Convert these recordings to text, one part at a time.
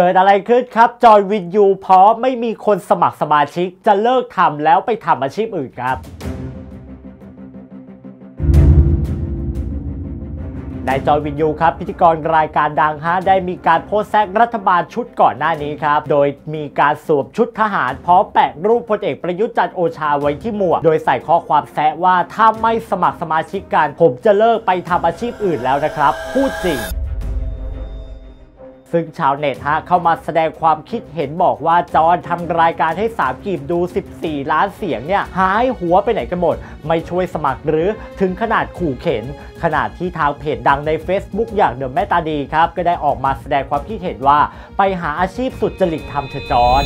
เกิดอะไรขึ้นครับ จอยวินยูเพราะไม่มีคนสมัครสมาชิกจะเลิกทำแล้วไปทำอาชีพอื่นครับนายจอยวินยูครับพิธีกรรายการดังฮะได้มีการโพสแซกรัฐบาลชุดก่อนหน้านี้ครับ โดยมีการสวมชุดทหารพร้อมแปะรูปพลเอกประยุทธ์จันทร์โอชาไว้ที่หมวก โดยใส่ข้อความแซะ ว่าถ้าไม่สมัครสมาชิกกันผมจะเลิกไปทำอาชีพอื่นแล้วนะครับ พูดจริงซึ่งชาวเน็ตฮะเข้ามาแสดงความคิดเห็นบอกว่า จอนทำรายการให้สามกีบดู 14 ล้านเสียงเนี่ยหายหัวไปไหนกันหมด ไม่ช่วยสมัครหรือ ถึงขนาดขู่เข็น ขนาดที่ทางเพจดังใน Facebook อย่างเดิมแม่ตาดีครับ ก็ได้ออกมาแสดงความคิดเห็นว่าไปหาอาชีพสุดจริตทำเถอะจอน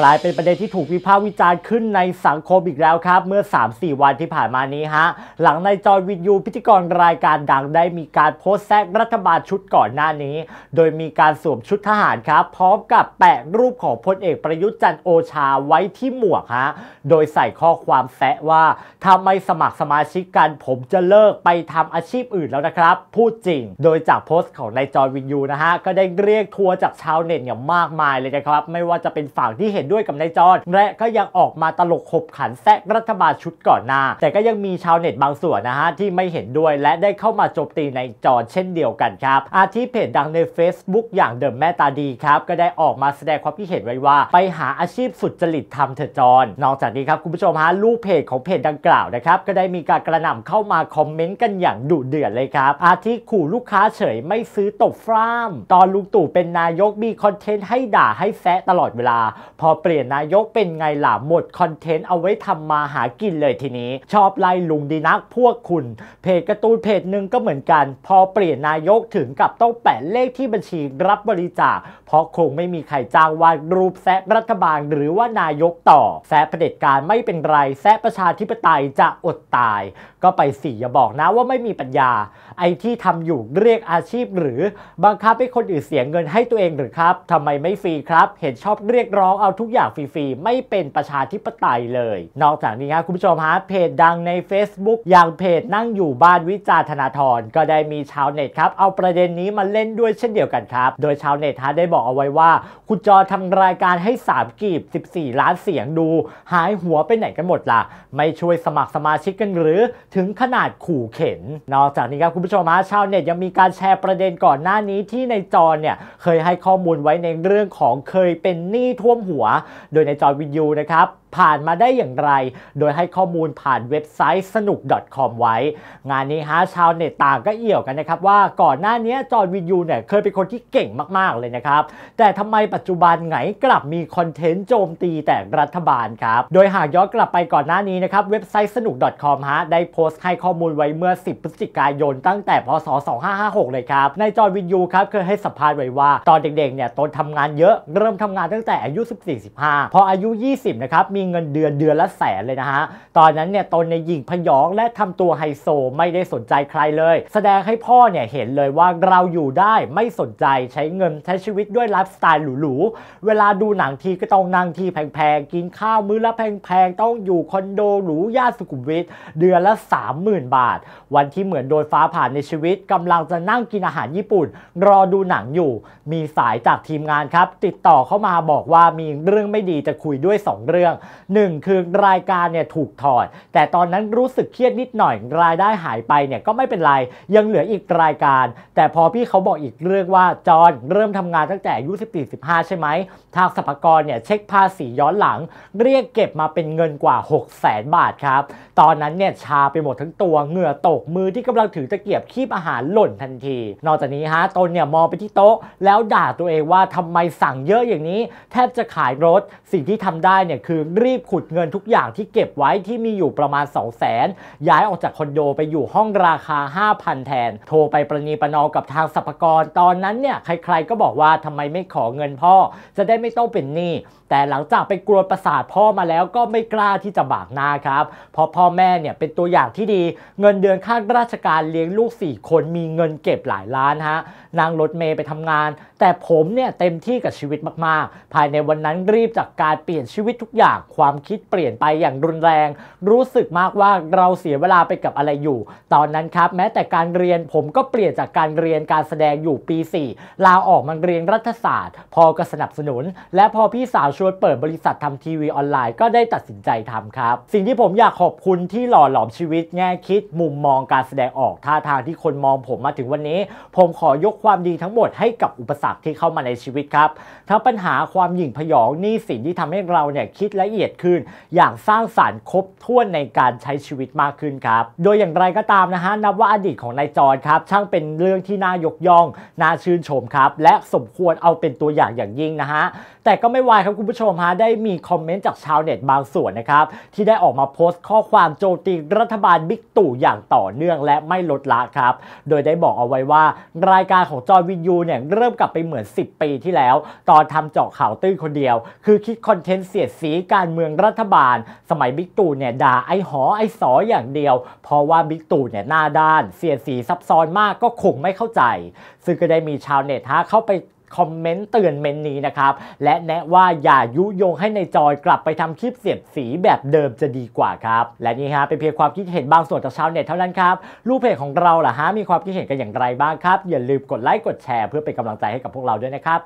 กลายเป็นประเด็นที่ถูกวิพากษ์วิจารณ์ขึ้นในสังคมอีกแล้วครับ เมื่อ 3-4 วันที่ผ่านมานี้ฮะ หลังนายจอยวินยูพิธีกรรายการดังได้มีการโพสต์แซกรัฐบาลชุดก่อนหน้านี้ โดยมีการสวมชุดทหารครับ พร้อมกับแปะรูปของพลเอกประยุทธ์จันโอชาไว้ที่หมวกฮะ โดยใส่ข้อความแซะว่าถ้าไม่สมัครสมาชิกกันผมจะเลิกไปทำอาชีพอื่นแล้วนะครับพูดจริงโดยจากโพสต์ของนายจอยวินยูนะฮะก็ได้เรียกทัวร์จากชาวเน็ตอย่างมากมายเลยนะครับไม่ว่าจะเป็นฝั่งที่เห็นด้วยกับนายจอนและก็ยังออกมาตลกขบขันแซะรัฐบาลชุดก่อนหน้า แต่ก็ยังมีชาวเน็ตบางส่วนนะฮะที่ไม่เห็นด้วยและได้เข้ามาโจมตีนายจอนเช่นเดียวกันครับ อาทิเพจดังใน Facebook อย่างเดิมแม่ตาดีครับ ก็ได้ออกมาแสดงความคิดเห็นไว้ว่า ไปหาอาชีพสุดจริตทำเถอะจอนนอกจากนี้ครับคุณผู้ชมฮะลูกเพจของเพจดังกล่าวนะครับก็ได้มีการกระหน่ำเข้ามาคอมเมนต์กันอย่างดุเดือดเลยครับอาทิขู่ลูกค้าเฉยไม่ซื้อตบฟรามตอนลุงตู่เป็นนายกมีคอนเทนต์ให้ด่าให้แซะตลอดเวลาพอเปลี่ยนนายกเป็นไงล่ะหมดคอนเทนต์เอาไว้ทำมาหากินเลยทีนี้ชอบไล่ลุงดีนักพวกคุณ เพจกระตูนเพจหนึ่งก็เหมือนกัน พอเปลี่ยนนายกถึงกับต้องแปะเลขที่บัญชีรับบริจาคเพราะคงไม่มีใครจ้างวาดรูปแซะรัฐบาล หรือว่านายกต่อแซะเผด็จการไม่เป็นไรแซะประชาธิปไตยจะอดตาย ก็ไปสิอย่าบอกนะว่าไม่มีปัญญา ไอ้ที่ทำอยู่เรียกอาชีพหรือบังคับให้คนอื่นเสียเงินให้ตัวเองหรือครับทำไมไม่ฟรีครับ เห็นชอบเรียกร้องเอาทุกอย่างฟรีๆไม่เป็นประชาธิปไตยเลย นอกจากนี้ครับคุณผู้ชมฮะเพจดังใน Facebook อย่างเพจนั่งอยู่บ้านวิจารธนาธรก็ได้มีชาวเน็ตครับ เอาประเด็นนี้มาเล่นด้วยเช่นเดียวกันครับ โดยชาวเน็ตฮะได้บอกเอาไว้ว่า คุณจอทำรายการให้3กีบ 14 ล้านเสียงดู หายหัวไปไหนกันหมดละ่ะไม่ช่วยสมัครสมาชิกกันหรือถึงขนาดขู่เข็นนอกจากนี้ครับคุณผู้ชมฮะชาวเน็ตยังมีการแชร์ประเด็นก่อนหน้านี้ที่ในจอเนี่ยเคยให้ข้อมูลไว้ในเรื่องของเคยเป็นหนี้ท่วมหัวโดยในจอวินยูนะครับ ผ่านมาได้อย่างไร โดยให้ข้อมูลผ่านเว็บไซต์สนุก .com ไว้ งานนี้ฮะ ชาวเน็ตต่างก็เอี่ยวกันนะครับ ว่าก่อนหน้านี้จอวินยูเนี่ย เคยเป็นคนที่เก่งมากๆเลยนะครับ แต่ทำไมปัจจุบันไงกลับมีคอนเทนต์โจมตีแต่รัฐบาลครับ โดยหากย้อนกลับไปก่อนหน้านี้นะครับ เว็บไซต์สนุก .com ฮะได้โพสต์ให้ข้อมูลไว้เมื่อ 10 พฤศจิกายนตั้งแต่พศ 2556 เลยครับในจอวินยูครับเคยให้สัมภาษณ์ไว้ว่าตอนเด็กๆเนี่ยตนทำงานเยอะเริ่มทำงานตั้งแต่อายุ45พออายุ 20 นะครับ มีเงินเดือนเดือนละแสนเลยนะฮะ ตอนนั้นเนี่ยตนในหญิงพยองและทำตัวไฮโซ ไม่ได้สนใจใครเลย แสดงให้พ่อเนี่ยเห็นเลยว่าเราอยู่ได้ไม่สนใจใช้เงินใช้ชีวิตด้วยไลฟ์สไตล์หรูๆ เวลาดูหนังทีก็ต้องนั่งที่แพง ๆ กินข้าวมื้อละแพง ๆ ต้องอยู่คอนโด หรูย่านสุขุมวิทเดือนละ 30,000 บาท วันที่เหมือนโดนฟ้าผ่านในชีวิต กำลังจะนั่งกินอาหารญี่ปุ่น รอดูหนังอยู่ มีสายจากทีมงานครับติดต่อเข้ามาบอกว่ามีเรื่องไม่ดีจะคุยด้วย 2 เรื่อง1คือรายการเนี่ยถูกถอด แต่ตอนนั้นรู้สึกเครียดนิดหน่อยรายได้หายไปเนี่ยก็ไม่เป็นไร ยังเหลืออีกรายการ แต่พอพี่เขาบอกอีกเรื่องว่า จอนเริ่มทำงานตั้งแต่อายุ14-15 ใช่ไหมทางสภากรเนี่ยเช็คภาษีย้อนหลัง เรียกเก็บมาเป็นเงินกว่า6ก0แสนบาทครับ ตอนนั้นเนี่ยชาไปหมดทั้งตัวเหงื่อตกมือที่กำลังถือตะเกียบคีบอาหารหล่นทันที นอกจากนี้ฮะตนเนี่ยมองไปที่โต๊ะแล้วด่าตัวเองว่าทำไมสั่งเยอะอย่างนี้ แทบจะขายรถสิ่งที่ทำได้เนี่ยคือรีบขุดเงินทุกอย่างที่เก็บไว้ที่มีอยู่ประมาณ2 0 0 0 0 0ย้ายออกจากคอนโดไปอยู่ห้องราคา5,000แทนโทรไปประนีประนอมกับทางสรรพกร ตอนนั้นเนี่ยใครๆก็บอกว่าทำไมไม่ขอเงินพ่อจะได้ไม่ต้องเป็นหนี้ แต่หลังจากไปกลัวประสาทพ่อมาแล้วก็ไม่กล้าที่จะบากหน้าครับเพราะพ่อแม่เนี่ยเป็นตัวอย่างที่ดีเงินเดือนค่าราชการเลี้ยงลูก4คนมีเงินเก็บหลายล้านฮะนางรถเมย์ไปทำงาน แต่ผมเนี่ยเต็มที่กับชีวิตมากๆ ภายในวันนั้นรีบจากการเปลี่ยนชีวิตทุกอย่างความคิดเปลี่ยนไปอย่างรุนแรง รู้สึกมากว่าเราเสียเวลาไปกับอะไรอยู่ ตอนนั้นครับ แม้แต่การเรียนผมก็เปลี่ยนจากการเรียนการแสดงอยู่ปี4ลาออกมาเรียนรัฐศาสตร์ พอก็สนับสนุน และพอพี่สาวชวนเปิดบริษัททำทีวีออนไลน์ ก็ได้ตัดสินใจทำครับ สิ่งที่ผมอยากขอบคุณที่หล่อหลอมชีวิตแง่คิด มุมมองการแสดงออกท่าทางที่คนมองผมมาถึงวันนี้ ผมขอยกความดีทั้งหมดให้กับอุปสรรคที่เข้ามาในชีวิตครับทั้งปัญหาความหยิ่งพยองหนี้สินที่ทำให้เราเนี่ยคิดละเอียดขึ้นอย่างสร้างสารรค์ครบถ้วนในการใช้ชีวิตมากขึ้นครับ โดยอย่างไรก็ตามนะฮะนับว่าอดีตของนายจอนครับ ช่างเป็นเรื่องที่น่ายกย่องน่าชื่นชมครับและสมควรเอาเป็นตัวอย่างอย่างยิ่งนะฮะแต่ก็ไม่วายครับคุณผู้ชมฮะได้มีคอมเมนต์จากชาวเน็ตบางส่วนนะครับ ที่ได้ออกมาโพสต์ข้อความโจมตีรัฐบาลบิ๊กตู่อย่างต่อเนื่องและไม่ลดละครับ โดยได้บอกเอาไว้ว่า รายการของจอวินยูเนี่ยเริ่มกลับไปเหมือน 10 ปีที่แล้ว ตอนทำเจาะข่าวตื้นคนเดียว คือคิดคอนเทนต์เสียดสีการเมืองรัฐบาล สมัยบิ๊กตู่เนี่ยด่าไอ้หอไอ้สออย่างเดียวเพราะว่าบิ๊กตู่เนี่ยหน้าด้านเสียดสีซับซ้อนมากก็คงไม่เข้าใจซึ่งก็ได้มีชาวเน็ตฮะเข้าไปคอมเมนต์เตือนเมนนี้นะครับ และแนะว่าอย่ายุยงให้ในจอยกลับไปทำคลิปเสียดสีแบบเดิมจะดีกว่าครับและนี่ฮะเป็นเพียงความคิดเห็นบางส่วนจากชาวเน็ตเท่านั้นครับรูปเพจของเราล่ะฮะมีความคิดเห็นกันอย่างไรบ้างครับ อย่าลืมกดไลค์กดแชร์เพื่อเป็นกำลังใจให้กับพวกเราด้วยนะครับ